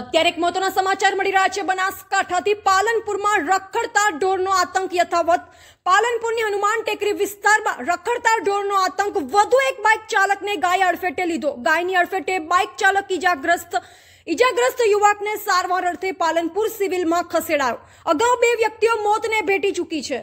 અત્યારે એક મહત્વના સમાચાર મળી રહ્યા છે બનાસકાંઠાથી પાલનપુરમાં રખડતા ઢોરનો આતંક યથાવત પાલનપુરની હનુમાન ટેકરી વિસ્તારમાં રખડતા ઢોરનો આતંક વધુ એક બાઇક ચાલકને ગાય અડફેટે લીધો ગાયની અડફેટે બાઇક ચાલક ઇજાગ્રસ્ત ઇજાગ્રસ્ત યુવકને સારવાર અર્થે પાલનપુર સિવિલમાં ખસેડાયો અગાઉ બે વ્યક્તિઓ મોતને ભેટી ચૂકી છે